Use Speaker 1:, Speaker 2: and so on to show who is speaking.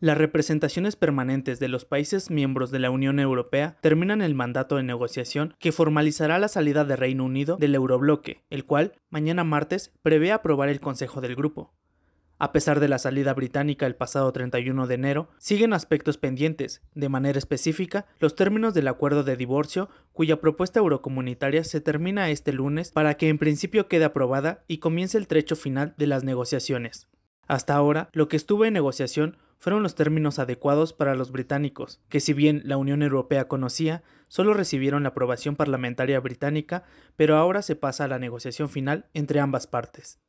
Speaker 1: Las representaciones permanentes de los países miembros de la Unión Europea terminan el mandato de negociación que formalizará la salida de Reino Unido del eurobloque, el cual, mañana martes, prevé aprobar el Consejo del Grupo. A pesar de la salida británica el pasado 31 de enero, siguen aspectos pendientes, de manera específica, los términos del acuerdo de divorcio, cuya propuesta eurocomunitaria se termina este lunes para que en principio quede aprobada y comience el trecho final de las negociaciones. Hasta ahora, lo que estuvo en negociación fueron los términos adecuados para los británicos, que si bien la Unión Europea conocía, solo recibieron la aprobación parlamentaria británica, pero ahora se pasa a la negociación final entre ambas partes.